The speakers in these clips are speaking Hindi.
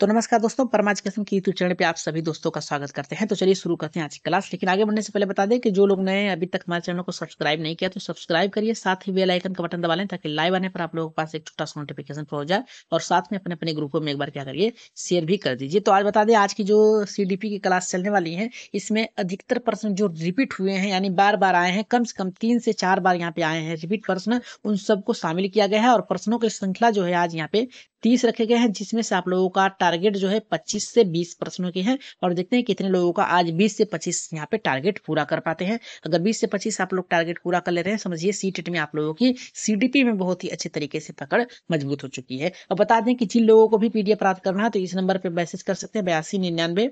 तो नमस्कार दोस्तों परमाज कसम की यूट्यूब चैनल पे आप सभी दोस्तों का स्वागत करते हैं तो चलिए शुरू करते हैं आज की क्लास लेकिन आगे बढ़ने से पहले बता दें कि जो लोग नए अभी तक हमारे चैनल को सब्सक्राइब नहीं किया तो सब्सक्राइब करिए साथ ही बेल आइकन का बटन दबा लें ताकि लाइव आने पर आप लोगों के पास एक छोटा सा नोटिफिकेशन पहुंच जाए और साथ में अपने अपने ग्रुपों में एक बार क्या करिए शेयर भी कर दीजिए तो आज बता दें आज की जो सी की क्लास चलने वाली है इसमें अधिकतर प्रश्न जो रिपीट हुए हैं यानी बार बार आए हैं कम से कम तीन से चार बार यहाँ पे आए हैं रिपीट प्रश्न उन सबको शामिल किया गया है और प्रश्नों की श्रृंखला जो है आज यहाँ पे तीस रखे गए हैं जिसमें से आप लोगों का टारगेट जो है पच्चीस से बीस प्रश्नों के हैं और देखते हैं कितने लोगों का आज बीस से पच्चीस यहाँ पे टारगेट पूरा कर पाते हैं अगर बीस से पच्चीस आप लोग टारगेट पूरा कर ले रहे हैं समझिए सी में आप लोगों की सी में बहुत ही अच्छे तरीके से पकड़ मजबूत हो चुकी है और बता दें कि जिन लोगों को भी पीडीएफ प्राप्त करना है तो इस नंबर पर मैसेज कर सकते हैं बयासी निन्यानवे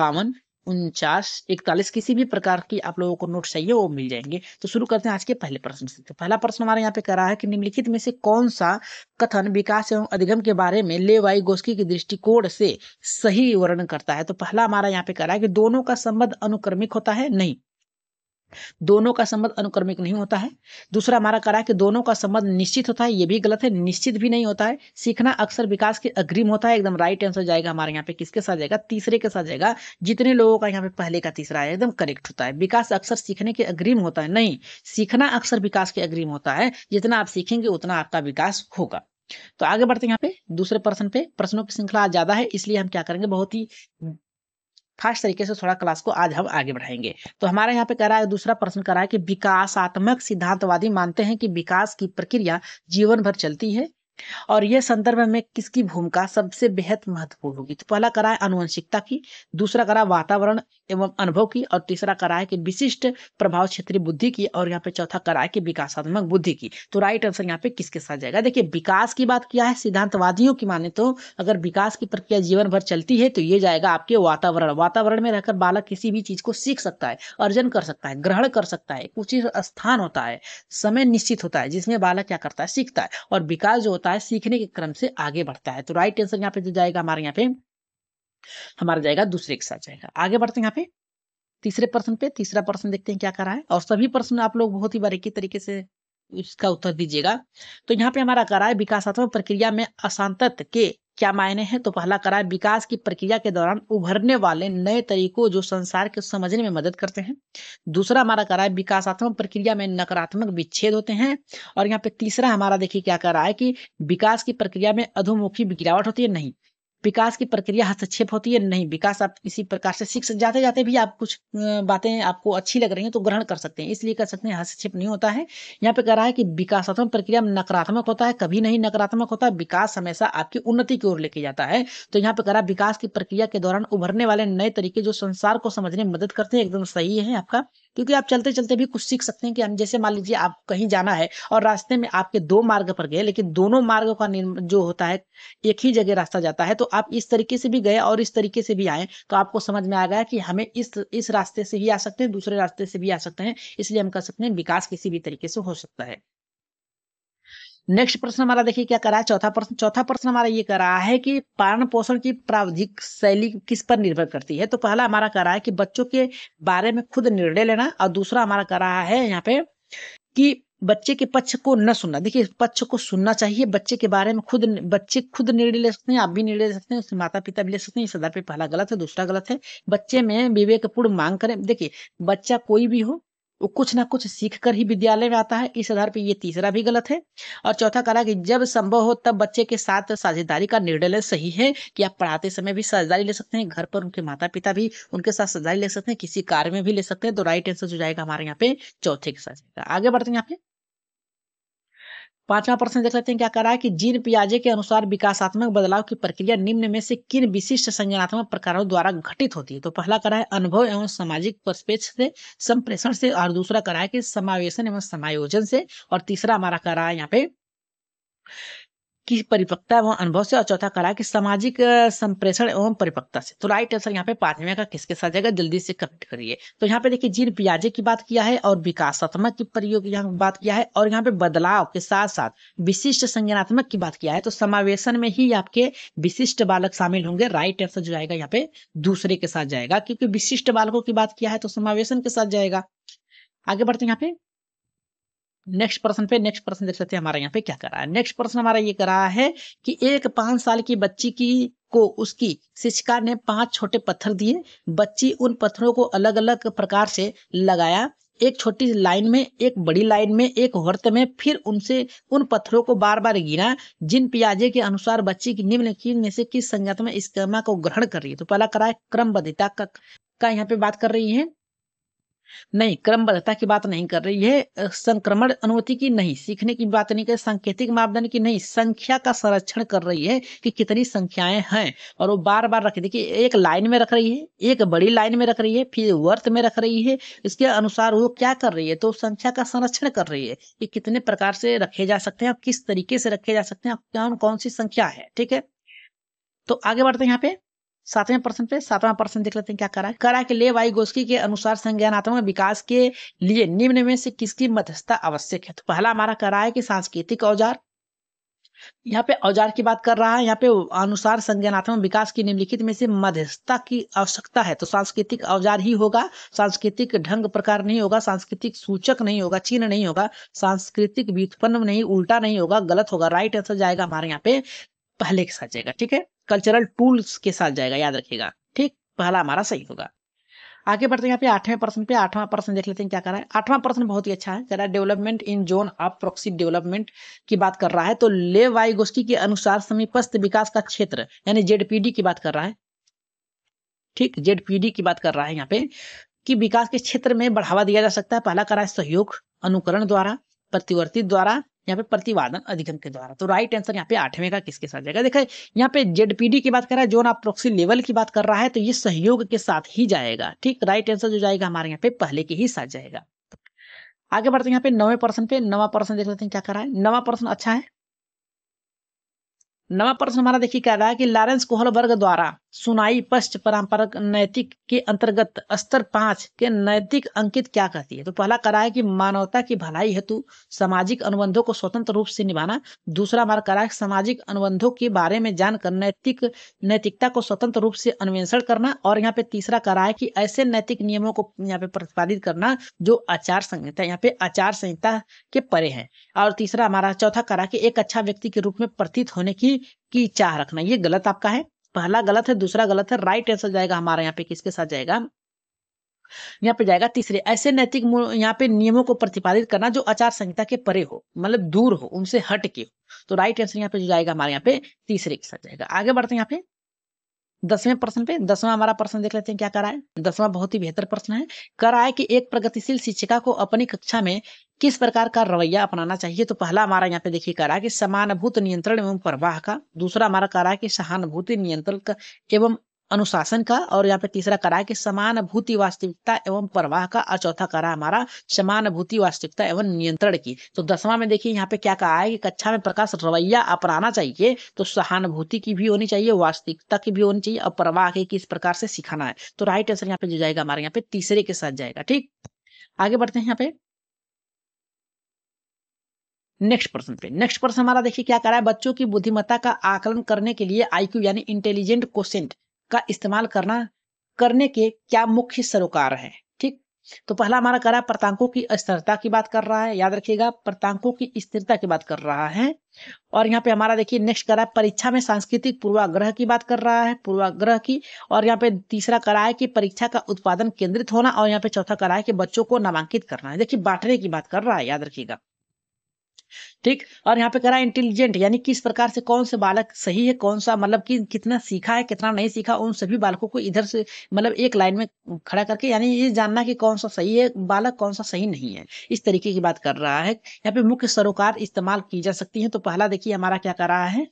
बावन उनचास इकतालीस किसी भी प्रकार की आप लोगों को नोट चाहिए वो मिल जाएंगे तो शुरू करते हैं आज के पहले प्रश्न से तो पहला प्रश्न हमारे यहाँ पे करा है कि निम्नलिखित में से कौन सा कथन विकास एवं अधिगम के बारे में ले वाई गोस्की के दृष्टिकोण से सही वर्णन करता है तो पहला हमारा यहाँ पे करा है कि दोनों का संबंध अनुक्रमिक होता है नहीं दोनों का संबंध अनुक्रमिक नहीं होता है दूसरा हमारा करा कि दोनों का संबंध निश्चित होता है ये भी गलत है निश्चित भी नहीं होता है सीखना अक्सर विकास के अग्रिम होता है एकदम राइट आंसर जाएगा हमारे यहाँ पे किसके साथ जाएगा तीसरे के साथ जाएगा जितने लोगों का यहाँ पे पहले का तीसरा है एकदम करेक्ट होता है विकास अक्सर सीखने के अग्रिम होता है नहीं सीखना अक्सर विकास के अग्रिम होता है जितना आप सीखेंगे उतना आपका विकास होगा तो आगे बढ़ते हैं यहाँ पे दूसरे प्रश्न पे प्रश्नों की श्रृंखला ज्यादा है इसलिए हम क्या करेंगे बहुत ही फास्ट तरीके से थोड़ा क्लास को आज हम आगे बढ़ाएंगे तो हमारे यहाँ पे कह रहा है दूसरा प्रश्न रहा है कि विकासात्मक सिद्धांतवादी मानते हैं कि विकास की प्रक्रिया जीवन भर चलती है और यह संदर्भ में किसकी भूमिका सबसे बेहद महत्वपूर्ण होगी तो पहला कराए अनुवंशिकता आनुवंशिकता की दूसरा करा वातावरण एवं अनुभव की और तीसरा करा है कि विशिष्ट प्रभाव क्षेत्रीय बुद्धि की और यहाँ पे चौथा करा है विकासात्मक बुद्धि की तो राइट आंसर यहाँ पे किसके साथ जाएगा देखिए विकास की बात किया है सिद्धांतवादियों की माने तो अगर विकास की प्रक्रिया जीवन भर चलती है तो ये जाएगा आपके वातावरण वातावरण में रहकर बालक किसी भी चीज को सीख सकता है अर्जन कर सकता है ग्रहण कर सकता है कुछ स्थान होता है समय निश्चित होता है जिसमें बालक क्या करता है सीखता है और विकास जो होता होता है सीखने के क्रम से आगे बढ़ता है तो राइट आंसर यहाँ पे जो जाएगा हमारे यहाँ पे हमारा जाएगा दूसरे के साथ जाएगा आगे बढ़ते हैं यहाँ पे तीसरे प्रश्न पे तीसरा प्रश्न देखते हैं क्या करा है और सभी प्रश्न आप लोग बहुत ही बारीकी तरीके से इसका उत्तर दीजिएगा तो यहाँ पे हमारा करा है विकासात्मक प्रक्रिया में अशांत के क्या मायने हैं तो पहला करार विकास की प्रक्रिया के दौरान उभरने वाले नए तरीकों जो संसार के समझने में मदद करते हैं दूसरा हमारा है विकासात्मक प्रक्रिया में नकारात्मक विच्छेद होते हैं और यहाँ पे तीसरा हमारा देखिए क्या कर रहा है कि विकास की प्रक्रिया में अधोमुखी गिरावट होती है नहीं विकास की प्रक्रिया हस्तक्षेप होती है नहीं विकास आप इसी प्रकार से सीख जाते जाते भी आप कुछ बातें आपको अच्छी लग रही हैं तो ग्रहण कर सकते हैं इसलिए कर सकते हैं हस्तक्षेप नहीं होता है यहाँ पे कह रहा है कि विकासात्मक प्रक्रिया नकारात्मक होता है कभी नहीं नकारात्मक होता है विकास हमेशा आपकी उन्नति की ओर लेके जाता है तो यहाँ पे कह रहा है विकास की प्रक्रिया के दौरान उभरने वाले नए तरीके जो संसार को समझने में मदद करते हैं एकदम सही है आपका क्योंकि आप चलते चलते भी कुछ सीख सकते हैं कि हम जैसे मान लीजिए आप कहीं जाना है और रास्ते में आपके दो मार्ग पर गए लेकिन दोनों मार्ग का जो होता है एक ही जगह रास्ता जाता है तो आप इस तरीके से भी गए और इस तरीके से भी आए तो आपको समझ में आ गया कि हमें इस इस रास्ते से भी आ सकते हैं दूसरे रास्ते से भी आ सकते हैं इसलिए हम कह सकते हैं विकास किसी भी तरीके से हो सकता है नेक्स्ट प्रश्न हमारा देखिए क्या करा है चौथा प्रश्न चौथा प्रश्न हमारा ये करा है कि पालन पोषण की प्रावधिक शैली किस पर निर्भर करती है तो पहला हमारा करा है कि बच्चों के बारे में खुद निर्णय लेना और दूसरा हमारा करा है यहाँ पे कि बच्चे के पक्ष को न सुनना देखिए पक्ष को सुनना चाहिए बच्चे के बारे में खुद बच्चे खुद निर्णय ले सकते हैं आप भी निर्णय ले सकते हैं उसके माता पिता भी ले सकते हैं इस आधार पर पहला गलत है दूसरा गलत है बच्चे में विवेकपूर्ण मांग करें देखिए बच्चा कोई भी हो वो कुछ ना कुछ सीख कर ही विद्यालय में आता है इस आधार पर ये तीसरा भी गलत है और चौथा कहा कि जब संभव हो तब बच्चे के साथ साझेदारी का निर्णय ले सही है कि आप पढ़ाते समय भी साझेदारी ले सकते हैं घर पर उनके माता पिता भी उनके साथ साझेदारी ले सकते हैं किसी कार्य में भी ले सकते हैं तो राइट आंसर जो जाएगा हमारे यहाँ पे चौथे के साथ आगे बढ़ते हैं यहाँ पे पांचवा प्रश्न देख लेते हैं क्या करा है कि जीन पियाजे के अनुसार विकासात्मक बदलाव की प्रक्रिया निम्न में से किन विशिष्ट संज्ञानात्मक प्रकारों द्वारा घटित होती है तो पहला करा है अनुभव एवं सामाजिक परिपेक्ष से संप्रेषण से और दूसरा करा है कि समावेशन एवं समायोजन से और तीसरा हमारा करा है यहाँ पे की परिपक्वता एवं अनुभव से और चौथा करा की सामाजिक संप्रेषण एवं परिपक्वता से तो राइट आंसर यहाँ पे पांचवे का किसके साथ जाएगा जल्दी से करेक्ट करिए तो यहाँ पे देखिए जीन पियाजे की बात किया है और विकासात्मक की प्रयोग यहाँ बात किया है और यहाँ पे बदलाव के साथ साथ विशिष्ट संज्ञानात्मक की बात किया है तो समावेशन में ही आपके विशिष्ट बालक शामिल होंगे राइट आंसर जो आएगा यहाँ पे दूसरे के साथ जाएगा क्योंकि विशिष्ट बालकों की बात किया है तो समावेशन के साथ जाएगा आगे बढ़ते हैं यहाँ पे नेक्स्ट पर्सन पे नेक्स्ट पर्सन देख सकते हैं हमारा यहाँ पे क्या कर रहा है नेक्स्ट पर्सन हमारा ये कर रहा है कि एक पांच साल की बच्ची की को उसकी शिक्षिका ने पांच छोटे पत्थर दिए बच्ची उन पत्थरों को अलग अलग प्रकार से लगाया एक छोटी लाइन में एक बड़ी लाइन में एक वर्त में फिर उनसे उन पत्थरों को बार बार गिना जिन पियाजे के अनुसार बच्ची की निम्नलिखित में से किस संज्ञात में इस क्रमा को ग्रहण कर रही है तो पहला करा है क्रमबद्धता का यहाँ पे बात कर रही है नहीं क्रमबद्धता की बात नहीं कर रही है संक्रमण अनुमति की नहीं सीखने की बात नहीं कर सांकेतिक मापदंड की नहीं संख्या का संरक्षण कर रही है कि कितनी संख्याएं हैं और वो बार बार रख देखिए एक लाइन में रख रही है एक बड़ी लाइन में रख रही है फिर वर्त में रख रही है इसके अनुसार वो क्या कर रही है तो संख्या का संरक्षण कर रही है कि कितने प्रकार से रखे जा सकते हैं किस तरीके से रखे जा सकते हैं कौन कौन सी संख्या है ठीक है तो आगे बढ़ते हैं यहाँ पे सातवें प्रश्न पे सातवां प्रश्न देख लेते हैं क्या करा है करा के ले वाई गोष्ठी के अनुसार संज्ञानात्मक विकास के लिए निम्न में से किसकी मध्यस्थता आवश्यक है तो पहला हमारा करा है कि सांस्कृतिक औजार यहाँ पे औजार की बात कर रहा है यहाँ पे अनुसार संज्ञानात्मक विकास की निम्नलिखित में से मध्यस्थता की आवश्यकता है तो सांस्कृतिक औजार ही होगा सांस्कृतिक ढंग प्रकार नहीं होगा सांस्कृतिक सूचक नहीं होगा चिन्ह नहीं होगा सांस्कृतिक व्युत्पन्न नहीं उल्टा नहीं होगा गलत होगा राइट आंसर जाएगा हमारे यहाँ पे पहले के साथ जाएगा ठीक है कल्चरल टूल्स के साथ जाएगा याद रखिएगा ठीक पहला हमारा सही होगा आगे बढ़ते हैं यहाँ पे आठवें पर्सन पे आठवां पर्सन देख लेते हैं क्या कर रहा है आठवां प्रश्न बहुत ही अच्छा है कह रहा है development in zone of proximal development की बात कर रहा है तो ले वाई गोष्ठी के अनुसार समीपस्थ विकास का क्षेत्र यानी जेडपीडी की बात कर रहा है ठीक जेडपीडी की बात कर रहा है यहाँ पे कि विकास के क्षेत्र में बढ़ावा दिया जा सकता है पहला करा है सहयोग अनुकरण द्वारा प्रतिवर्ती द्वारा यहाँ पे प्रतिवादन अधिगम के द्वारा तो राइट आंसर यहाँ पे आठवें का किसके साथ जाएगा देखा यहाँ पे जेडपीडी की बात कर रहा है जोन आप प्रोक्सी लेवल की बात कर रहा है तो ये सहयोग के साथ ही जाएगा ठीक राइट आंसर जो जाएगा हमारे यहाँ पे पहले के ही साथ जाएगा आगे बढ़ते हैं यहाँ पे नवे पर्सन पे नवा पर्सन देख लेते हैं क्या कर रहा है नवा पर्सन अच्छा है नवा प्रश्न हमारा देखिए कह रहा है कि लॉरेंस कोहलबर्ग द्वारा सुनाई पश्च पारंपरिक नैतिक के अंतर्गत स्तर पांच के नैतिक अंकित क्या कहती है तो पहला करा है कि मानवता की भलाई हेतु सामाजिक अनुबंधों को स्वतंत्र रूप से निभाना दूसरा हमारा करा है सामाजिक अनुबंधों के बारे में जानकर नैतिक नैतिकता को स्वतंत्र रूप से अन्वेषण करना और यहाँ पे तीसरा करा है कि ऐसे नैतिक नियमों को यहाँ पे प्रतिपादित करना जो आचार संहिता यहाँ पे आचार संहिता के परे है और तीसरा हमारा चौथा करा की एक अच्छा व्यक्ति के रूप में प्रतीत होने की की चाह रखना ये गलत आपका है पहला गलत है दूसरा गलत है राइट आंसर जाएगा हमारे यहाँ पे किसके साथ जाएगा यहाँ पे जाएगा तीसरे ऐसे नैतिक यहाँ पे नियमों को प्रतिपादित करना जो आचार संहिता के परे हो मतलब दूर हो उनसे हट के हो तो राइट आंसर यहाँ पे जो जाएगा हमारे यहाँ पे तीसरे के साथ जाएगा आगे बढ़ते हैं यहाँ पे दसवें प्रश्न पे दसवां हमारा प्रश्न देख लेते हैं क्या करा है दसवां बहुत ही बेहतर प्रश्न है करा है कि एक प्रगतिशील शिक्षिका को अपनी कक्षा में किस प्रकार का रवैया अपनाना चाहिए तो पहला हमारा यहाँ पे देखिए करा कि समानुभूत नियंत्रण एवं प्रवाह का दूसरा हमारा करा कि सहानुभूति नियंत्रण का एवं अनुशासन का और यहाँ पे तीसरा करा है कि समानुभूति वास्तविकता एवं प्रवाह का और चौथा करा हमारा समानुभूति वास्तविकता एवं नियंत्रण की तो दसवां में देखिए यहाँ पे क्या कहा है कि कक्षा में प्रकाश रवैया अपनाना चाहिए तो सहानुभूति की भी होनी चाहिए वास्तविकता की भी होनी चाहिए और प्रवाह के किस प्रकार से सिखाना है तो राइट आंसर यहाँ पे जो जाएगा हमारे यहाँ पे तीसरे के साथ जाएगा ठीक आगे बढ़ते हैं यहाँ पे नेक्स्ट प्रश्न पे नेक्स्ट प्रश्न हमारा देखिए क्या कर रहा है बच्चों की बुद्धिमत्ता का आकलन करने के लिए आईक्यू यानी इंटेलिजेंट क्वेश्चन का इस्तेमाल करना करने के क्या मुख्य सरोकार है ठीक तो पहला हमारा करा प्रतांकों की स्थिरता की बात कर रहा है याद रखिएगा प्रतांकों की स्थिरता की बात कर रहा है और यहाँ पे हमारा देखिए नेक्स्ट करा है परीक्षा में सांस्कृतिक पूर्वाग्रह की बात कर रहा है पूर्वाग्रह की और यहाँ पे तीसरा करा है कि परीक्षा का उत्पादन केंद्रित होना और यहाँ पे चौथा करा है कि बच्चों को नामांकित करना है देखिए बांटने की बात कर रहा है याद रखिएगा ठीक और यहाँ पे कह रहा है इंटेलिजेंट यानी किस प्रकार से कौन से बालक सही है कौन सा मतलब कि कितना सीखा है कितना नहीं सीखा उन सभी बालकों को इधर से मतलब एक लाइन में खड़ा करके यानी ये जानना कि कौन सा सही है बालक कौन सा सही नहीं है इस तरीके की बात कर रहा है यहाँ पे मुख्य सरोकार इस्तेमाल की जा सकती है तो पहला देखिए हमारा क्या कर रहा है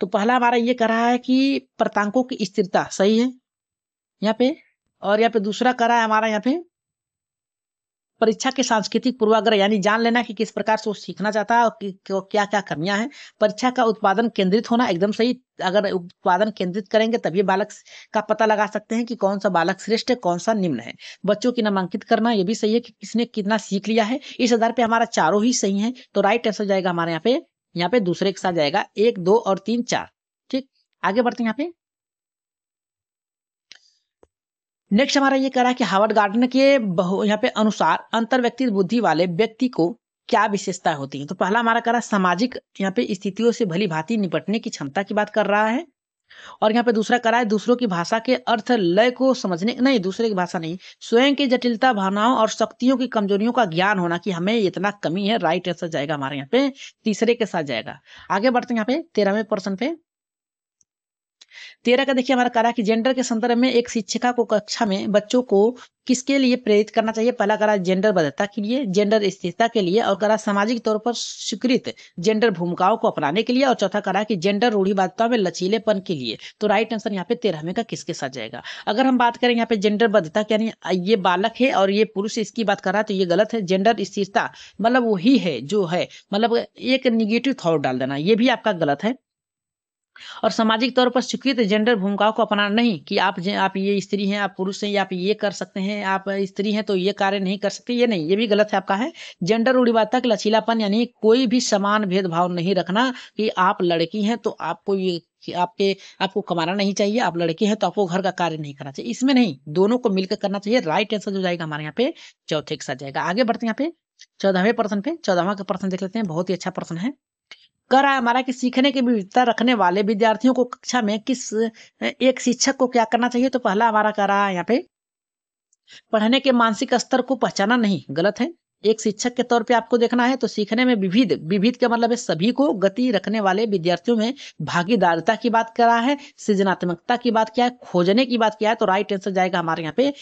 तो पहला हमारा ये कर रहा है कि प्रतांकों की स्थिरता सही है यहाँ पे और यहाँ पे दूसरा करा है हमारा यहाँ पे परीक्षा के सांस्कृतिक पूर्वाग्रह यानी जान लेना कि किस प्रकार से वो सीखना चाहता है और क्या क्या कमियां हैं परीक्षा का उत्पादन केंद्रित होना एकदम सही अगर उत्पादन केंद्रित करेंगे तभी बालक का पता लगा सकते हैं कि कौन सा बालक श्रेष्ठ है कौन सा निम्न है बच्चों की नामांकित करना यह भी सही है कि किसने कितना सीख लिया है इस आधार पर हमारा चारों ही सही है तो राइट आंसर जाएगा हमारे यहाँ पे यहाँ पे दूसरे के साथ जाएगा एक दो और तीन चार ठीक आगे बढ़ते हैं यहाँ पे नेक्स्ट हमारा ये कह रहा है कि हार्वर्ड गार्डन के बहु यहाँ पे अनुसार अंतर व्यक्ति बुद्धि वाले व्यक्ति को क्या विशेषता होती है तो पहला हमारा कह रहा है सामाजिक यहाँ पे स्थितियों से भली भांति निपटने की क्षमता की बात कर रहा है और यहाँ पे दूसरा कह रहा है दूसरों की भाषा के अर्थ लय को समझने नहीं दूसरे की भाषा नहीं स्वयं की जटिलता भावनाओं और शक्तियों की कमजोरियों का ज्ञान होना कि हमें इतना कमी है राइट आंसर जाएगा हमारे यहाँ पे तीसरे के साथ जाएगा आगे बढ़ते हैं यहाँ पे तेरहवें पर्सन पे तेरह का देखिए हमारा करा कि जेंडर के संदर्भ में एक शिक्षिका को कक्षा में बच्चों को किसके लिए प्रेरित करना चाहिए पहला करा जेंडर बदलता के लिए जेंडर स्थिरता के लिए और करा सामाजिक तौर पर स्वीकृत जेंडर भूमिकाओं को अपनाने के लिए और चौथा करा कि जेंडर रूढ़ीवादिता में लचीलेपन के लिए तो राइट आंसर यहाँ पे तेरह में का किसके साथ जाएगा अगर हम बात करें यहाँ पे जेंडर बदलता यानी ये बालक है और ये पुरुष इसकी बात कर रहा है तो ये गलत है जेंडर स्थिरता मतलब वही है जो है मतलब एक निगेटिव थॉट डाल देना ये भी आपका गलत है और सामाजिक तौर पर स्वीकृत जेंडर भूमिकाओं को अपनाना नहीं कि आप आप ये स्त्री हैं आप पुरुष हैं या आप ये कर सकते हैं आप स्त्री हैं तो ये कार्य नहीं कर सकते ये नहीं ये भी गलत है आपका है जेंडर उड़ीवा तक लचीलापन यानी कोई भी समान भेदभाव नहीं रखना कि आप लड़की हैं तो आपको ये कि आपके आपको कमाना नहीं चाहिए आप लड़की हैं तो आपको घर का कार्य नहीं करना चाहिए इसमें नहीं दोनों को मिलकर करना चाहिए राइट आंसर जो जाएगा हमारे यहाँ पे चौथे के साथ जाएगा आगे बढ़ते हैं यहाँ पे चौदहवें प्रश्न पे चौदहवा का प्रश्न देख लेते हैं बहुत ही अच्छा प्रश्न है कर रहा है हमारा कि सीखने की विविधता रखने वाले विद्यार्थियों को कक्षा में किस एक शिक्षक को क्या करना चाहिए तो पहला हमारा कह रहा है यहाँ पे पढ़ने के मानसिक स्तर को पहचाना नहीं गलत है एक शिक्षक के तौर पे आपको देखना है तो सीखने में विविध विविध का मतलब है सभी को गति रखने वाले विद्यार्थियों में भागीदारिता की बात कर रहा है सृजनात्मकता की बात किया है खोजने की बात किया है तो राइट आंसर जाएगा हमारे यहाँ पे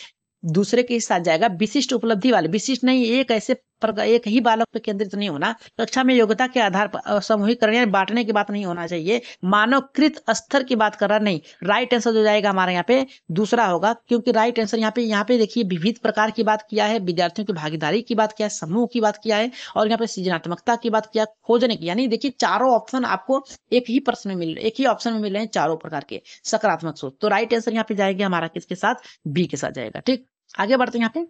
दूसरे के साथ जाएगा विशिष्ट उपलब्धि वाले विशिष्ट नहीं एक ऐसे पर एक ही बालक पर केंद्रित नहीं होना कक्षा में योग्यता के आधार पर समूहीकरण या बांटने की बात नहीं होना चाहिए मानवकृत स्तर की बात कर रहा नहीं राइट आंसर जो जाएगा हमारे यहाँ पे दूसरा होगा क्योंकि राइट आंसर यहाँ पे यहाँ पे देखिए विविध प्रकार की बात किया है विद्यार्थियों की भागीदारी की बात किया है समूह की बात किया है और यहाँ पे सृजनात्मकता की बात किया खोजने की यानी देखिए चारों ऑप्शन आपको एक ही प्रश्न में मिल रहे एक ही ऑप्शन में मिल रहे हैं चारों प्रकार के सकारात्मक सोच तो राइट आंसर यहाँ पे जाएगा हमारा किसके साथ बी के साथ जाएगा ठीक आगे बढ़ते हैं यहाँ पे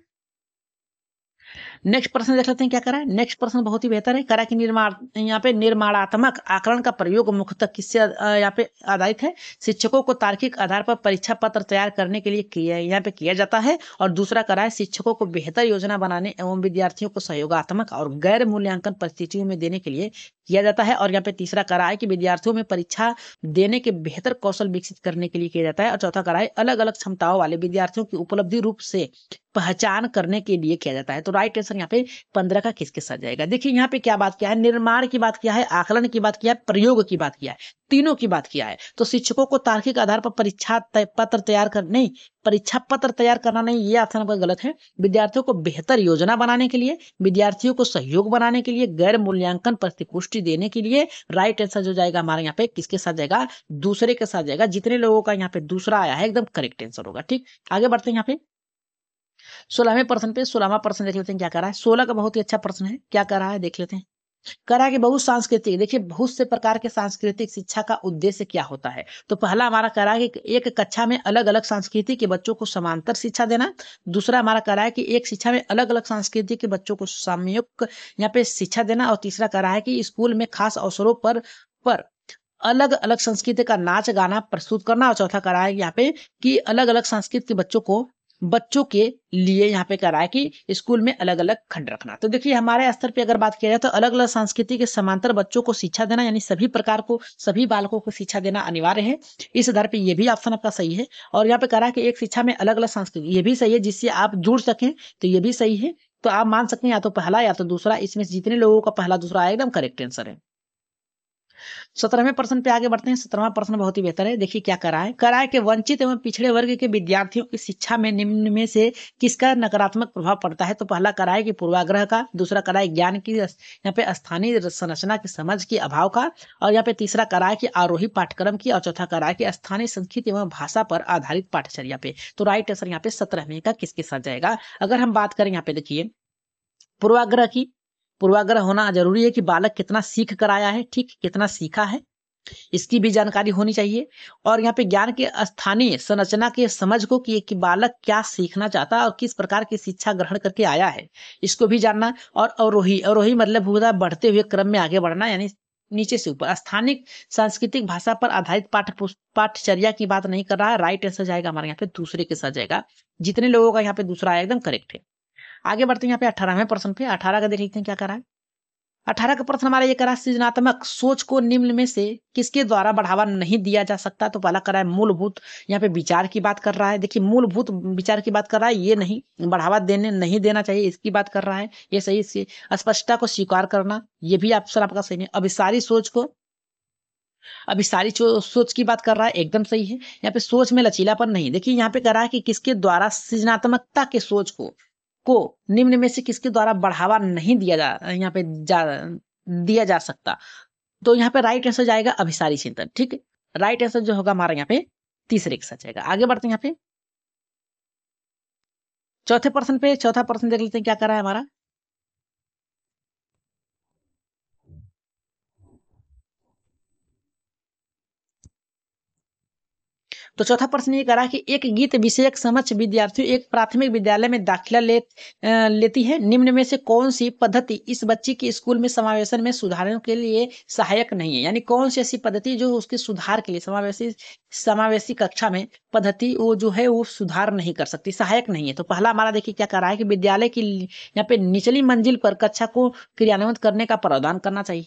नेक्स्ट प्रश्न देख लेते हैं क्या करा है नेक्स्ट प्रश्न बहुत ही बेहतर है करा कि निर्माण यहाँ पे निर्माणात्मक आकलन का प्रयोग मुख्यतः किससे यहाँ पे आधारित है शिक्षकों को तार्किक आधार पर परीक्षा पत्र तैयार करने के लिए किया यहाँ पे किया जाता है और दूसरा करा है शिक्षकों को बेहतर योजना बनाने एवं विद्यार्थियों को सहयोगात्मक और गैर मूल्यांकन परिस्थितियों में देने के लिए किया जाता है और यहाँ पे तीसरा करा है कि विद्यार्थियों में परीक्षा देने के बेहतर कौशल विकसित करने के लिए किया जाता है और चौथा करा है अलग अलग क्षमताओं वाले विद्यार्थियों की उपलब्धि रूप से पहचान करने के लिए किया जाता है तो राइट आंसर ऑप्शन यहाँ पे पंद्रह का किसके साथ जाएगा देखिए यहाँ पे क्या बात किया है निर्माण की बात किया है आकलन की बात किया है प्रयोग की बात किया है तीनों की बात किया है तो शिक्षकों को तार्किक आधार पर परीक्षा पत्र तैयार कर नहीं परीक्षा पत्र तैयार करना नहीं ये ऑप्शन आपका गलत है विद्यार्थियों को बेहतर योजना बनाने के लिए विद्यार्थियों को सहयोग बनाने के लिए गैर मूल्यांकन प्रतिपुष्टि देने के लिए राइट आंसर जो जाएगा हमारे यहाँ पे किसके साथ जाएगा दूसरे के साथ जाएगा जितने लोगों का यहाँ पे दूसरा आया है एकदम करेक्ट आंसर होगा ठीक आगे बढ़ते हैं यहाँ पे सोलहवें प्रश्न पे सोलहवा प्रश्न देख लेते हैं क्या करा है सोलह का बहुत ही अच्छा प्रश्न है क्या करा है देख लेते हैं करा कि बहुत सांस्कृतिक देखिए बहुत से प्रकार के सांस्कृतिक शिक्षा का उद्देश्य क्या होता है तो पहला हमारा करा है कि एक कक्षा में अलग अलग संस्कृति के बच्चों को समांतर शिक्षा देना दूसरा हमारा करा है कि एक शिक्षा में अलग अलग संस्कृति के बच्चों को संयुक्त यहाँ पे शिक्षा देना और तीसरा करा है कि स्कूल में खास अवसरों पर पर अलग अलग संस्कृति का नाच गाना प्रस्तुत करना और चौथा करा है यहाँ पे कि अलग अलग संस्कृति के बच्चों को बच्चों के लिए यहाँ पे करा है कि स्कूल में अलग अलग खंड रखना तो देखिए हमारे स्तर पे अगर बात किया जाए तो अलग अलग संस्कृति के समांतर बच्चों को शिक्षा देना यानी सभी प्रकार को सभी बालकों को शिक्षा देना अनिवार्य है इस आधार पे ये भी ऑप्शन आपका सही है और यहाँ पे करा है कि एक शिक्षा में अलग अलग संस्कृति ये भी सही है जिससे आप जुड़ सकें तो ये भी सही है तो आप मान सकते हैं या तो पहला या तो दूसरा इसमें जितने लोगों का पहला दूसरा एकदम करेक्ट आंसर है सत्रहवें प्रश्न पे आगे बढ़ते हैं सत्रहवा प्रश्न बहुत ही बेहतर है देखिए क्या करा है करा है कि वंचित एवं पिछड़े वर्ग के विद्यार्थियों की शिक्षा में निम्न में से किसका नकारात्मक प्रभाव पड़ता है तो पहला करा है कि पूर्वाग्रह का दूसरा करा है ज्ञान की यहाँ पे स्थानीय संरचना की समझ के अभाव का और यहाँ पे तीसरा करा है कि आरोही पाठ्यक्रम की और चौथा करा है कि स्थानीय संस्कृति एवं भाषा पर आधारित पाठचर्या पे तो राइट आंसर यहाँ पे सत्रहवें का किसके साथ जाएगा अगर हम बात करें यहाँ पे देखिए पूर्वाग्रह की पूर्वाग्रह होना जरूरी है कि बालक कितना सीख कर आया है ठीक कितना सीखा है इसकी भी जानकारी होनी चाहिए और यहाँ पे ज्ञान के स्थानीय संरचना के समझ को कि, कि बालक क्या सीखना चाहता है और किस प्रकार की शिक्षा ग्रहण करके आया है इसको भी जानना और अवरोही अवरोही मतलब होता बढ़ते हुए क्रम में आगे बढ़ना यानी नीचे से ऊपर स्थानिक सांस्कृतिक भाषा पर आधारित पाठ पाठचर्या की बात नहीं कर रहा है राइट आंसर जाएगा हमारे यहाँ पे दूसरे के साथ जाएगा जितने लोगों का यहाँ पे दूसरा आया एकदम करेक्ट है आगे बढ़ते हैं यहाँ पे अठारहवें प्रश्न पे अठारह का देख लेते हैं क्या करा है अठारह का प्रश्न हमारा ये करा सृजनात्मक सोच को निम्न में से किसके द्वारा बढ़ावा नहीं दिया जा सकता तो पहला करा है मूलभूत यहाँ पे विचार की बात कर रहा है देखिए मूलभूत विचार की बात कर रहा है ये नहीं बढ़ावा देने नहीं देना चाहिए इसकी बात कर रहा है ये सही से स्पष्टता को स्वीकार करना ये भी आप सर आपका सही है अभिसारी सोच को अभी सारी सोच की बात कर रहा है एकदम सही है यहाँ पे सोच में लचीलापन नहीं देखिए यहाँ पे कर रहा है कि किसके द्वारा सृजनात्मकता के सोच को को निम्न में से किसके द्वारा बढ़ावा नहीं दिया जा यहाँ पे जा दिया जा सकता तो यहाँ पे राइट आंसर जाएगा अभिसारी चिंतन ठीक राइट आंसर जो होगा हमारा यहाँ पे तीसरे के साथ जाएगा आगे बढ़ते हैं यहाँ पे चौथे प्रश्न पे चौथा प्रश्न देख लेते हैं क्या कर रहा है हमारा तो चौथा प्रश्न ये करा कि एक गीत विषयक समक्ष विद्यार्थी एक प्राथमिक विद्यालय में दाखिला ले लेती है निम्न में से कौन सी पद्धति इस बच्ची के स्कूल में समावेशन में सुधारों के लिए सहायक नहीं है यानी कौन सी ऐसी पद्धति जो उसके सुधार के लिए समावेशी समावेशी कक्षा में पद्धति वो जो है वो सुधार नहीं कर सकती सहायक नहीं है तो पहला हमारा देखिए क्या कर रहा है कि विद्यालय की यहाँ पे निचली मंजिल पर कक्षा को क्रियान्वित करने का प्रावधान करना चाहिए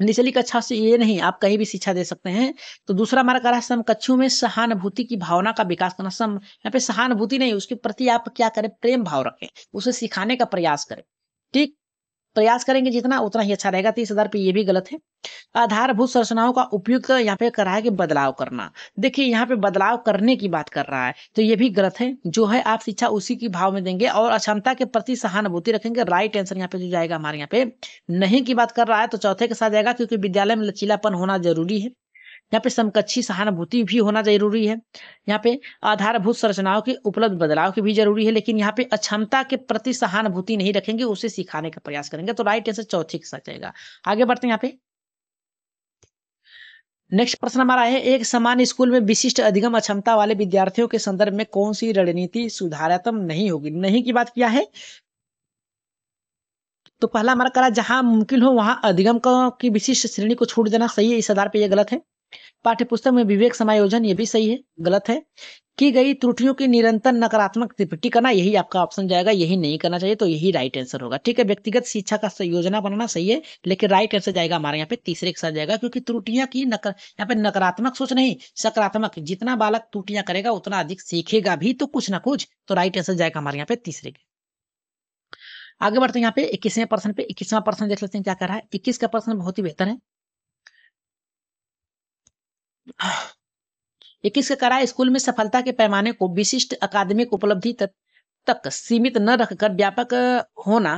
निचली कक्षा से ये नहीं आप कहीं भी शिक्षा दे सकते हैं तो दूसरा हमारा कह रहा है समकक्षियों में सहानुभूति की भावना का विकास करना सम यहाँ पे सहानुभूति नहीं उसके प्रति आप क्या करें प्रेम भाव रखें उसे सिखाने का प्रयास करें ठीक प्रयास करेंगे जितना उतना ही अच्छा रहेगा तीस हजार पे ये भी गलत है आधारभूत संरचनाओं का उपयुक्त यहाँ पे करा है कि बदलाव करना देखिए यहाँ पे बदलाव करने की बात कर रहा है तो ये भी गलत है जो है आप शिक्षा उसी की भाव में देंगे और अक्षमता के प्रति सहानुभूति रखेंगे राइट आंसर यहाँ पे जो जाएगा हमारे यहाँ पे नहीं की बात कर रहा है तो चौथे के साथ जाएगा क्योंकि विद्यालय में लचीलापन होना जरूरी है यहाँ पे समकक्षी सहानुभूति भी होना जरूरी है यहाँ पे आधारभूत संरचनाओं के उपलब्ध बदलाव की भी जरूरी है लेकिन यहाँ पे अक्षमता के प्रति सहानुभूति नहीं रखेंगे उसे सिखाने का प्रयास करेंगे तो राइट आंसर चौथी के साथ जाएगा आगे बढ़ते हैं यहाँ पे नेक्स्ट प्रश्न हमारा है एक समान स्कूल में विशिष्ट अधिगम अक्षमता वाले विद्यार्थियों के संदर्भ में कौन सी रणनीति सुधारात्म नहीं होगी नहीं की बात किया है तो पहला हमारा करा जहां मुमकिन हो वहां अधिगम की विशिष्ट श्रेणी को छूट देना सही है इस आधार पर यह गलत है पाठ्यपुस्तक में विवेक समायोजन ये भी सही है गलत है की गई त्रुटियों की निरंतर नकारात्मक टिप्पणी करना यही आपका ऑप्शन जाएगा यही नहीं करना चाहिए तो यही राइट आंसर होगा ठीक है व्यक्तिगत शिक्षा का योजना बनाना सही है लेकिन राइट आंसर जाएगा हमारे यहाँ पे तीसरे के साथ जाएगा क्योंकि त्रुटियां की नकर यहाँ पे नकारात्मक सोच नहीं सकारात्मक जितना बालक त्रुटियां करेगा उतना अधिक सीखेगा भी तो कुछ ना कुछ तो राइट आंसर जाएगा हमारे यहाँ पे तीसरे के आगे बढ़ते हैं यहाँ पे इक्कीसवें पर्सन पे इक्कीसवा पर्सन देख लेते हैं क्या कर रहा है इक्कीस का पर्सन बहुत ही बेहतर है ये किसके कराए स्कूल में सफलता के पैमाने को विशिष्ट अकादमिक उपलब्धि तक तक सीमित न रखकर व्यापक होना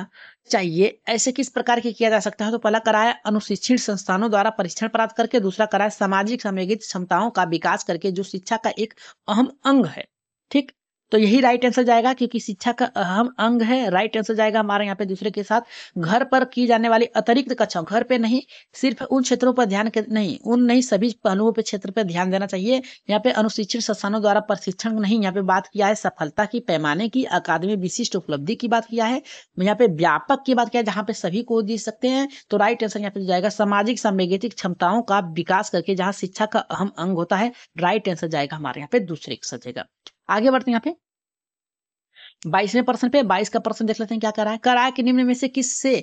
चाहिए ऐसे किस प्रकार के किया जा सकता है तो पहला कराया अनुशिक्षित संस्थानों द्वारा परीक्षण प्राप्त करके दूसरा कराया सामाजिक समेकित क्षमताओं का विकास करके जो शिक्षा का एक अहम अंग है ठीक तो यही राइट आंसर जाएगा क्योंकि शिक्षा का अहम अंग है राइट आंसर जाएगा हमारे यहाँ पे दूसरे के साथ घर पर की जाने वाली अतिरिक्त कक्षा घर पे नहीं सिर्फ उन क्षेत्रों पर ध्यान नहीं उन नहीं सभी पहलुओं पे क्षेत्र पे ध्यान देना चाहिए यहाँ पे अनुशिक्षित संस्थानों द्वारा प्रशिक्षण नहीं यहाँ पे बात किया है सफलता की पैमाने की अकादमी विशिष्ट उपलब्धि की बात किया है यहाँ पे व्यापक की बात किया है जहाँ पे सभी को दे सकते हैं तो राइट आंसर यहाँ पे जाएगा सामाजिक संवेगतिक क्षमताओं का विकास करके जहाँ शिक्षा का अहम अंग होता है राइट आंसर जाएगा हमारे यहाँ पे दूसरे की आगे बढ़ते यहाँ पे बाईसवें प्रश्न पे बाईस का प्रश्न देख लेते हैं क्या करा है कराया कि निम्न में से किससे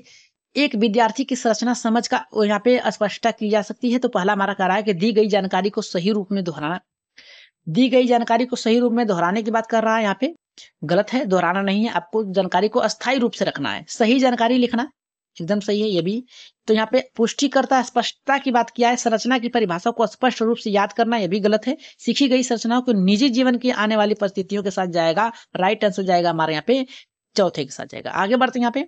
एक विद्यार्थी की संरचना समझ का यहाँ पे स्पष्टता की जा सकती है तो पहला हमारा कराया कि दी गई जानकारी को सही रूप में दोहराना दी गई जानकारी को सही रूप में दोहराने की बात कर रहा है यहाँ पे गलत है दोहराना नहीं है आपको जानकारी को अस्थायी रूप से रखना है सही जानकारी लिखना एकदम सही है ये भी तो यहाँ पे पुष्टिकर्ता स्पष्टता की बात किया है संरचना की परिभाषा को स्पष्ट रूप से याद करना यह भी गलत है सीखी गई संरचनाओं को निजी जीवन की आने वाली परिस्थितियों के साथ जाएगा राइट आंसर जाएगा हमारे यहाँ पे चौथे के साथ जाएगा आगे बढ़ते यहाँ पे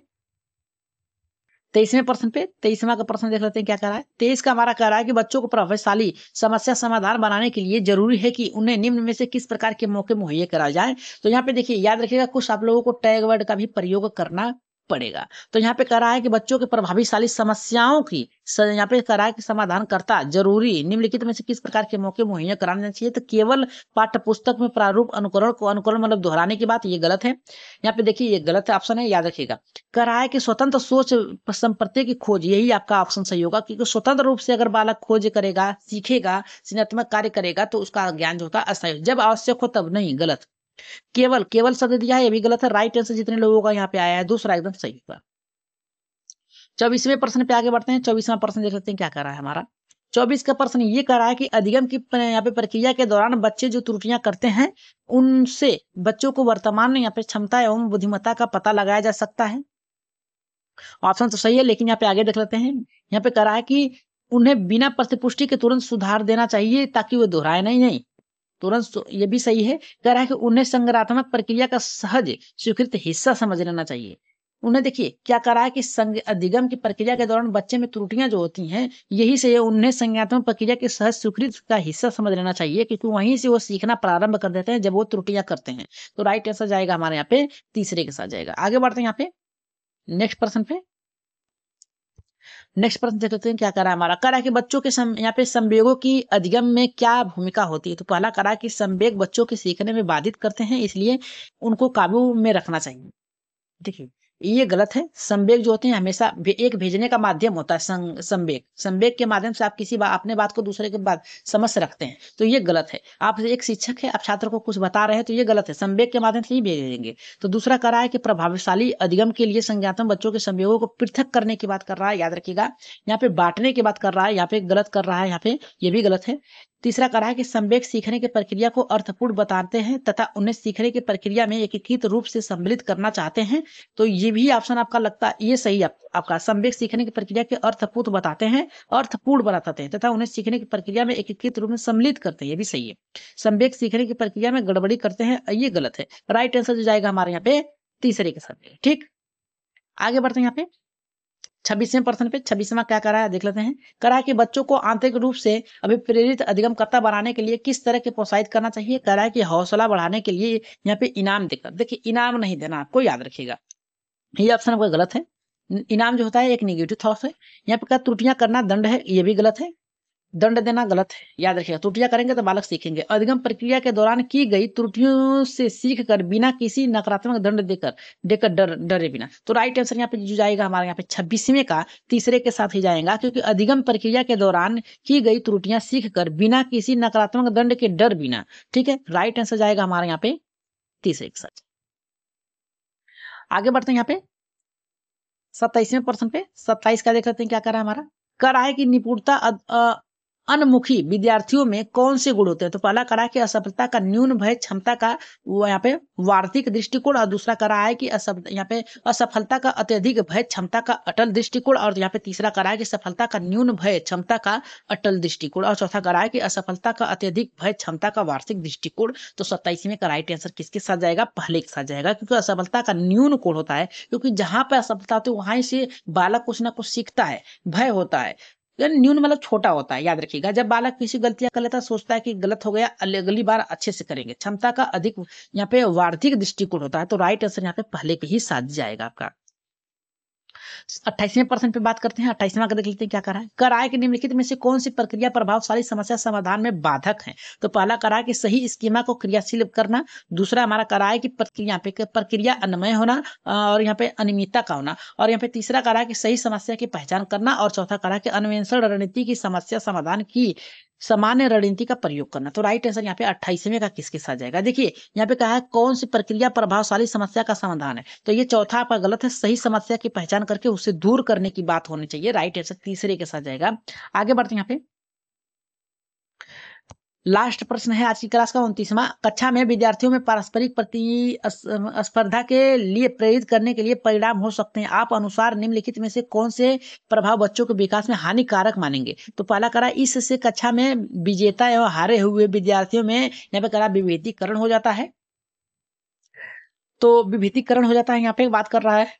तेईसवें प्रश्न पे तेईसवा का प्रश्न देख लेते हैं क्या कह रहा है तेईस का हमारा कह रहा है कि बच्चों को प्रभावशाली समस्या समाधान बनाने के लिए जरूरी है कि उन्हें निम्न में से किस प्रकार के मौके मुहैया कराए जाए तो यहाँ पे देखिए याद रखिएगा कुछ आप लोगों को टैग वर्ड का भी प्रयोग करना पड़ेगा तो यहाँ पे कह रहा है कि बच्चों के प्रभावीशाली समस्याओं की यहाँ पे कह रहा है कि समाधान करता जरूरी निम्नलिखित में से किस प्रकार के मौके मुहैया कराने चाहिए तो केवल पाठ्य पुस्तक में प्रारूप अनुकरण को अनुकरण मतलब दोहराने की बात ये गलत है यहाँ पे देखिए ये गलत ऑप्शन है याद रखिएगा कह रहा है कि स्वतंत्र सोच संप्रत्य की खोज यही आपका ऑप्शन सही होगा क्योंकि स्वतंत्र रूप से अगर बालक खोज करेगा सीखेगा सिनेत्मक कार्य करेगा तो उसका ज्ञान जो होता है अस्थायी जब आवश्यक हो तब नहीं गलत केवल केवल शब्द दिया है ये भी गलत है राइट आंसर जितने लोगों का यहाँ पे आया है दूसरा एकदम सही होगा चौबीसवें प्रश्न पे आगे बढ़ते हैं चौबीसवा प्रश्न देख सकते हैं क्या कर रहा है हमारा चौबीस का प्रश्न ये कर रहा है कि अधिगम की यहाँ पे प्रक्रिया के दौरान बच्चे जो त्रुटियां करते हैं उनसे बच्चों को वर्तमान में यहाँ पे क्षमता एवं बुद्धिमत्ता का पता लगाया जा सकता है ऑप्शन तो सही है लेकिन यहाँ पे आगे देख लेते हैं यहाँ पे कर रहा है कि उन्हें बिना प्रतिपुष्टि के तुरंत सुधार देना चाहिए ताकि वो दोहराए नहीं नहीं तुरंत ये भी सही है कह रहा है कि उन्हें संग्रात्मक प्रक्रिया का सहज स्वीकृत हिस्सा समझ लेना चाहिए उन्हें देखिए क्या कर रहा है कि संग अधिगम की प्रक्रिया के दौरान बच्चे में त्रुटियां जो होती हैं यही से उन्हें संज्ञात्मक प्रक्रिया के सहज स्वीकृत का हिस्सा समझ लेना चाहिए क्योंकि वहीं से वो सीखना प्रारंभ कर देते हैं जब वो त्रुटियां करते हैं तो राइट आंसर जाएगा हमारे यहाँ पे तीसरे के साथ जाएगा आगे बढ़ते हैं यहाँ पे नेक्स्ट पर्सन पे नेक्स्ट प्रश्न देख लेते हैं क्या करा हमारा करा कि बच्चों के सम यहाँ पे संवेगों की अधिगम में क्या भूमिका होती है तो पहला करा कि संवेग बच्चों के सीखने में बाधित करते हैं इसलिए उनको काबू में रखना चाहिए देखिए ये गलत है संवेग जो होते हैं हमेशा एक भेजने का माध्यम होता है संवेक संवेग संवेग के माध्यम से आप किसी बात अपने बात को दूसरे के बाद समझ रखते हैं तो ये गलत है आप एक शिक्षक है आप छात्र को कुछ बता रहे हैं तो ये गलत है संवेग के माध्यम से ही भेजेंगे तो दूसरा कर रहा है कि प्रभावशाली अधिगम के लिए संज्ञातम बच्चों के संवेगों को पृथक करने की बात कर रहा है याद रखिएगा यहाँ पे बांटने की बात कर रहा है यहाँ पे गलत कर रहा है यहाँ पे ये भी गलत है तीसरा कहा कि संवेक सीखने की प्रक्रिया को अर्थपूर्ण बताते हैं तथा उन्हें सीखने की प्रक्रिया में एकीकृत रूप से सम्मिलित करना चाहते हैं तो ये भी ऑप्शन आपका लगता है ये सही आप, आपका संवेक सीखने की प्रक्रिया के अर्थपूर्ण बताते हैं अर्थपूर्ण बताते हैं तथा उन्हें सीखने की प्रक्रिया में एकीकृत रूप में सम्मिलित करते हैं ये भी सही है संवेक सीखने की प्रक्रिया में गड़बड़ी करते हैं ये गलत है राइट आंसर जो जाएगा हमारे यहाँ पे तीसरे के साथ ठीक आगे बढ़ते हैं यहाँ पे छब्बीसवें प्रश्न पे छब्बीसवा क्या करा है देख लेते हैं करा कि बच्चों को आंतरिक रूप से अभिप्रेरित अधिगमकर्ता बनाने के लिए किस तरह के प्रोत्साहित करना चाहिए करा है कि हौसला बढ़ाने के लिए यहाँ पे इनाम देकर देखिए इनाम नहीं देना आपको याद रखिएगा ये ऑप्शन आपका गलत है इनाम जो होता है एक निगेटिव थॉट है यहाँ पे क्या त्रुटियां करना दंड है ये भी गलत है दंड देना गलत है याद रखिएगा त्रुटियां करेंगे तो बालक सीखेंगे अधिगम प्रक्रिया के दौरान की गई त्रुटियों से सीखकर बिना किसी नकारात्मक दंड देकर देकर डर डरे बिना तो राइट आंसर यहाँ पे जो जाएगा हमारे यहाँ पे छब्बीसवें का तीसरे के साथ ही जाएगा क्योंकि अधिगम प्रक्रिया के दौरान की गई त्रुटियां कर बिना किसी नकारात्मक दंड के डर बिना ठीक है राइट आंसर जाएगा हमारे यहाँ पे तीसरे के साथ आगे बढ़ते हैं यहाँ पे सत्ताईसवें प्रश्न पे सत्ताईस का देख लेते हैं क्या करा हमारा कराए की निपुणता अनमुखी विद्यार्थियों में कौन से गुण होते हैं तो पहला करा कि असफलता का न्यून भय क्षमता का वो यहाँ पे वार्तिक दृष्टिकोण और दूसरा करा है कि यहाँ पे असफलता का अत्यधिक भय क्षमता का अटल दृष्टिकोण और यहाँ पे तीसरा करा है कि सफलता का न्यून भय क्षमता का अटल दृष्टिकोण और चौथा करा है कि असफलता का अत्यधिक भय क्षमता का वार्षिक दृष्टिकोण तो सत्ताईस में राइट आंसर किसके साथ जाएगा पहले के साथ जाएगा क्योंकि असफलता का न्यून कोण होता है क्योंकि जहां पर असफलता होती है वहां से बालक कुछ ना कुछ सीखता है भय होता है न्यून मतलब छोटा होता है याद रखिएगा जब बालक किसी गलतियां कर लेता है सोचता है कि गलत हो गया अगली बार अच्छे से करेंगे क्षमता का अधिक यहाँ पे वार्धिक दृष्टिकोण होता है तो राइट आंसर यहाँ पे पहले पे ही साध जाएगा आपका अट्ठाईसवें प्रश्न पे बात करते हैं अट्ठाईसवा का देख लेते हैं क्या करा है कर के निम्नलिखित में से कौन सी प्रक्रिया प्रभावशाली समस्या समाधान में बाधक है तो पहला कराए के सही स्कीमा को क्रियाशील करना दूसरा हमारा कराए की प्रक्रिया पे प्रक्रिया अनमय होना और यहाँ पे अनियमितता का होना और यहाँ पे तीसरा कराए की सही समस्या की पहचान करना और चौथा कराए के अन्वेषण रणनीति की समस्या समाधान की सामान्य रणनीति का प्रयोग करना तो राइट आंसर यहाँ पे अट्ठाईसवें का किसके साथ जाएगा देखिए यहाँ पे कहा है कौन सी प्रक्रिया प्रभावशाली समस्या का समाधान है तो ये चौथा आपका गलत है सही समस्या की पहचान करके उसे दूर करने की बात होनी चाहिए राइट आंसर तीसरे के साथ जाएगा आगे बढ़ते यहाँ पे लास्ट प्रश्न है आज की क्लास का उनतीसवा कक्षा में विद्यार्थियों में पारस्परिक प्रतिस्पर्धा के लिए प्रेरित करने के लिए परिणाम हो सकते हैं आप अनुसार निम्नलिखित में से कौन से प्रभाव बच्चों के विकास में हानिकारक मानेंगे तो पहला करा इससे कक्षा में विजेता एवं हारे हुए विद्यार्थियों में यहाँ पे करा विभेदीकरण हो जाता है तो विभेदीकरण हो जाता है यहाँ पे बात कर रहा है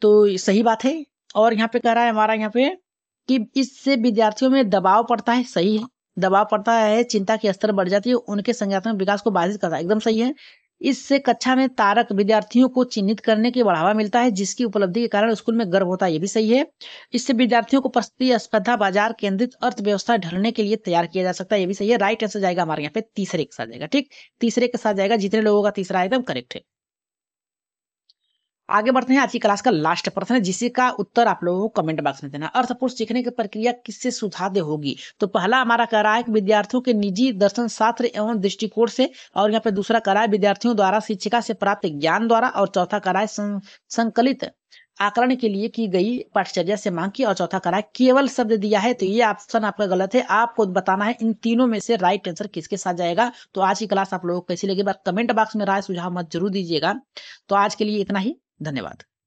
तो सही बात है और यहाँ पे कह रहा है हमारा यहाँ पे कि इससे विद्यार्थियों में दबाव पड़ता है सही है दबाव पड़ता है चिंता की स्तर बढ़ जाती है उनके संज्ञात्मक विकास को बाधित करता है एकदम सही है इससे कक्षा में तारक विद्यार्थियों को चिन्हित करने के बढ़ावा मिलता है जिसकी उपलब्धि के कारण स्कूल में गर्व होता है ये भी सही है इससे विद्यार्थियों को प्रतिस्पर्धा बाजार केंद्रित अर्थव्यवस्था ढलने के लिए तैयार किया जा सकता है ये भी सही है राइट आंसर जाएगा हमारे यहाँ पे तीसरे के साथ जाएगा ठीक तीसरे के साथ जाएगा जितने लोगों का तीसरा एकदम करेक्ट है आगे बढ़ते हैं आज की क्लास का लास्ट प्रश्न है जिसका उत्तर आप लोगों को कमेंट बॉक्स में देना अर्थपूर्ण सीखने की प्रक्रिया किससे सुधार होगी तो पहला हमारा कह रहा है कि विद्यार्थियों के निजी दर्शन शास्त्र एवं दृष्टिकोण से और यहाँ पे दूसरा कह रहा है विद्यार्थियों द्वारा शिक्षिका से प्राप्त ज्ञान द्वारा और चौथा कह रहा है सं, संकलित आकलन के लिए की गई पाठचर्या से मांग की और चौथा कराए केवल शब्द दिया है तो ये ऑप्शन आपका गलत है आपको बताना है इन तीनों में से राइट आंसर किसके साथ जाएगा तो आज की क्लास आप लोगों को कैसी लगी बार कमेंट बॉक्स में राय सुझाव मत जरूर दीजिएगा तो आज के लिए इतना ही धन्यवाद